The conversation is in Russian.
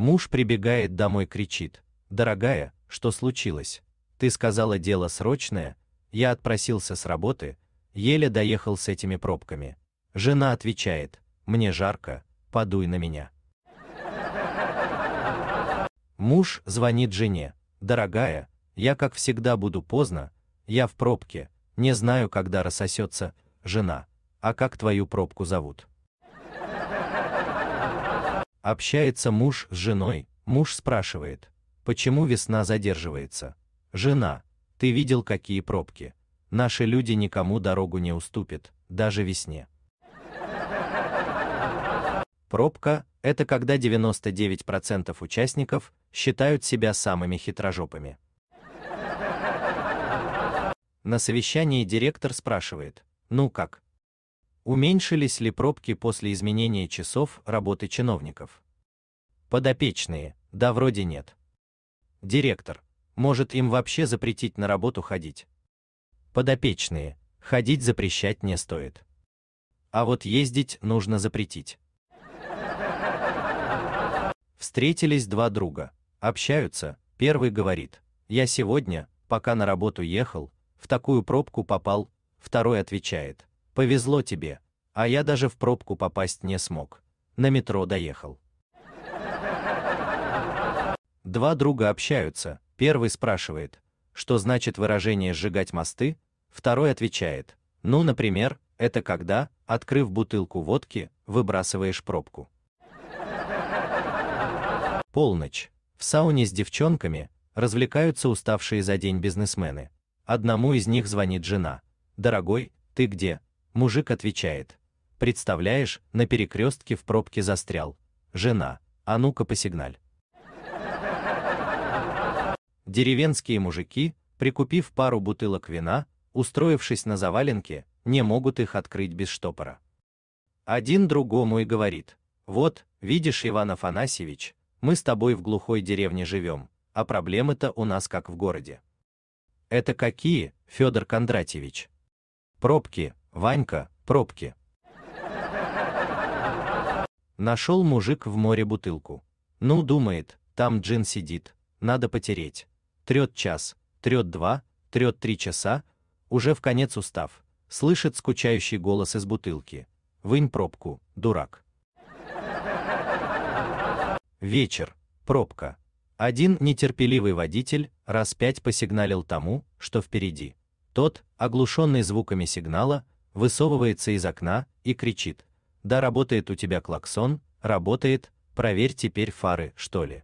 Муж прибегает домой, кричит: "Дорогая, что случилось? Ты сказала дело срочное, я отпросился с работы, еле доехал с этими пробками". Жена отвечает: "Мне жарко, подуй на меня". Муж звонит жене: "Дорогая, я как всегда буду поздно, я в пробке, не знаю, когда рассосется". Жена: "А как твою пробку зовут?" Общается муж с женой. Муж спрашивает: "Почему весна задерживается?" Жена: "Ты видел, какие пробки? Наши люди никому дорогу не уступят, даже весне". Пробка это когда 99% участников считают себя самыми хитрожопыми. На совещании директор спрашивает: "Ну как, Уменьшились ли пробки после изменения часов работы чиновников? Подопечные, да вроде нет. Директор, может им вообще запретить на работу ходить? Подопечные, ходить запрещать не стоит. А вот ездить нужно запретить. Встретились два друга, общаются, первый говорит, я сегодня, пока на работу ехал, в такую пробку попал, второй отвечает, Повезло тебе, а я даже в пробку попасть не смог. На метро доехал. Два друга общаются. Первый спрашивает, что значит выражение сжигать мосты? Второй отвечает: "Ну, например, это когда, открыв бутылку водки, выбрасываешь пробку". Полночь. В сауне с девчонками развлекаются уставшие за день бизнесмены. Одному из них звонит жена: "Дорогой, ты где? Мужик отвечает. Представляешь, на перекрестке в пробке застрял. Жена, а ну-ка посигналь. Деревенские мужики, прикупив пару бутылок вина, устроившись на заваленке, не могут их открыть без штопора. Один другому и говорит, вот, видишь, Иван Афанасьевич, мы с тобой в глухой деревне живем, а проблемы-то у нас как в городе. Это какие, Федор Кондратьевич? Пробки, Ванька, пробки. Нашел мужик в море бутылку. Ну, думает, там джин сидит, надо потереть. Трет час, трет два, трет три часа, уже в конец устав. Слышит скучающий голос из бутылки. Вынь пробку, дурак. Вечер. Пробка. Один нетерпеливый водитель раз пять посигналил тому, что впереди. Тот, оглушенный звуками сигнала, высовывается из окна и кричит: "Да работает у тебя клаксон, работает, проверь теперь фары, что ли?"